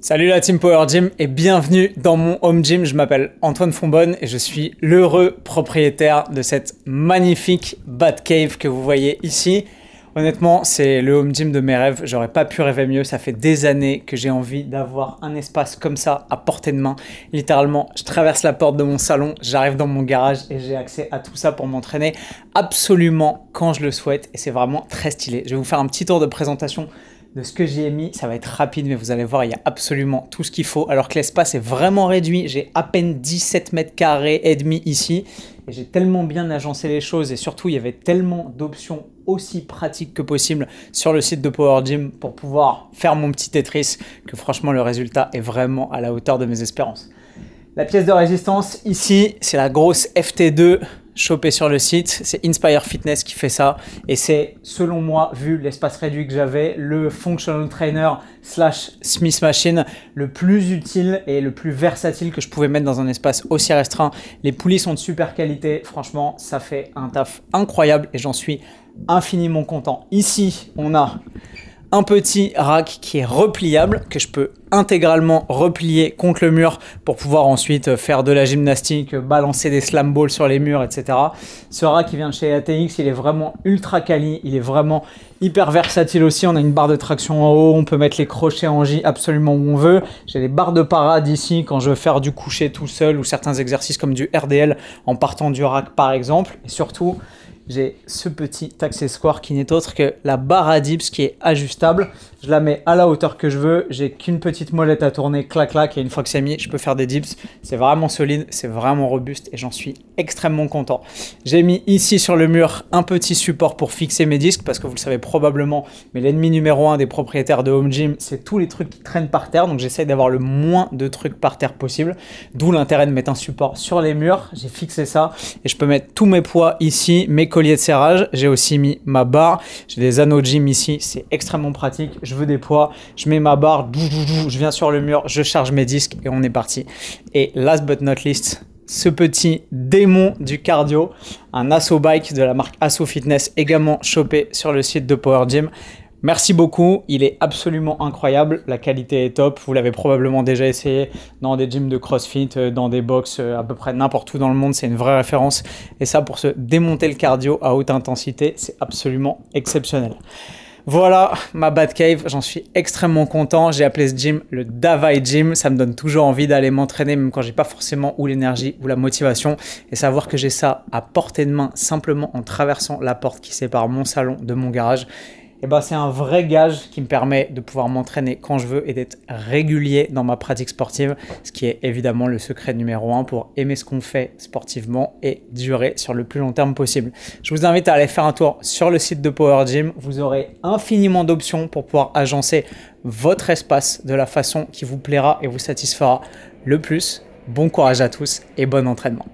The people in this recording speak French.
Salut la team Power Gym et bienvenue dans mon home gym. Je m'appelle Antoine Fonbonne et je suis l'heureux propriétaire de cette magnifique cave que vous voyez ici. Honnêtement, c'est le home gym de mes rêves. J'aurais pas pu rêver mieux. Ça fait des années que j'ai envie d'avoir un espace comme ça à portée de main. Littéralement, je traverse la porte de mon salon, j'arrive dans mon garage et j'ai accès à tout ça pour m'entraîner absolument quand je le souhaite. Et c'est vraiment très stylé. Je vais vous faire un petit tour de présentation de ce que j'ai mis. Ça va être rapide, mais vous allez voir, il y a absolument tout ce qu'il faut. Alors que l'espace est vraiment réduit. J'ai à peine 17 mètres carrés et demi ici. Et j'ai tellement bien agencé les choses et surtout, il y avait tellement d'options aussi pratiques que possible sur le site de Power Gym pour pouvoir faire mon petit Tetris que franchement, le résultat est vraiment à la hauteur de mes espérances. La pièce de résistance ici, c'est la grosse FT2 choper sur le site. C'est Inspire Fitness qui fait ça. Et c'est, selon moi, vu l'espace réduit que j'avais, le functional trainer slash Smith Machine le plus utile et le plus versatile que je pouvais mettre dans un espace aussi restreint. Les poulies sont de super qualité. Franchement, ça fait un taf incroyable et j'en suis infiniment content. Ici, on a un petit rack qui est repliable, que je peux intégralement replier contre le mur pour pouvoir ensuite faire de la gymnastique, balancer des slam balls sur les murs, etc. Ce rack qui vient de chez ATX, il est vraiment ultra quali, il est vraiment hyper versatile aussi. On a une barre de traction en haut, on peut mettre les crochets en J absolument où on veut. J'ai les barres de parade ici quand je veux faire du coucher tout seul ou certains exercices comme du RDL en partant du rack par exemple. Et surtout, j'ai ce petit accessoire qui n'est autre que la barre à dips qui est ajustable. Je la mets à la hauteur que je veux, j'ai qu'une petite molette à tourner, clac clac, et une fois que c'est mis, je peux faire des dips. C'est vraiment solide, c'est vraiment robuste et j'en suis extrêmement content. J'ai mis ici sur le mur un petit support pour fixer mes disques parce que vous le savez probablement, mais l'ennemi numéro un des propriétaires de Home Gym, c'est tous les trucs qui traînent par terre, donc j'essaye d'avoir le moins de trucs par terre possible, d'où l'intérêt de mettre un support sur les murs. J'ai fixé ça et je peux mettre tous mes poids ici, mes collier de serrage, j'ai aussi mis ma barre, j'ai des anneaux gym ici, c'est extrêmement pratique, je veux des poids, je mets ma barre, je viens sur le mur, je charge mes disques et on est parti. Et last but not least, ce petit démon du cardio, un Asso Bike de la marque Asso Fitness, également chopé sur le site de Power Gym. Merci beaucoup, il est absolument incroyable, la qualité est top, vous l'avez probablement déjà essayé dans des gyms de CrossFit, euh, dans des box euh, à peu près n'importe où dans le monde, c'est une vraie référence. Et ça pour se démonter le cardio à haute intensité, c'est absolument exceptionnel. Voilà ma bad cave, j'en suis extrêmement content. J'ai appelé ce gym le Davai Gym. Ça me donne toujours envie d'aller m'entraîner, même quand j'ai pas forcément ou l'énergie ou la motivation. Et savoir que j'ai ça à portée de main, simplement en traversant la porte qui sépare mon salon de mon garage eh ben, c'est un vrai gage qui me permet de pouvoir m'entraîner quand je veux et d'être régulier dans ma pratique sportive, ce qui est évidemment le secret numéro un pour aimer ce qu'on fait sportivement et durer sur le plus long terme possible. Je vous invite à aller faire un tour sur le site de Power Gym, vous aurez infiniment d'options pour pouvoir agencer votre espace de la façon qui vous plaira et vous satisfera le plus. Bon courage à tous et bon entraînement.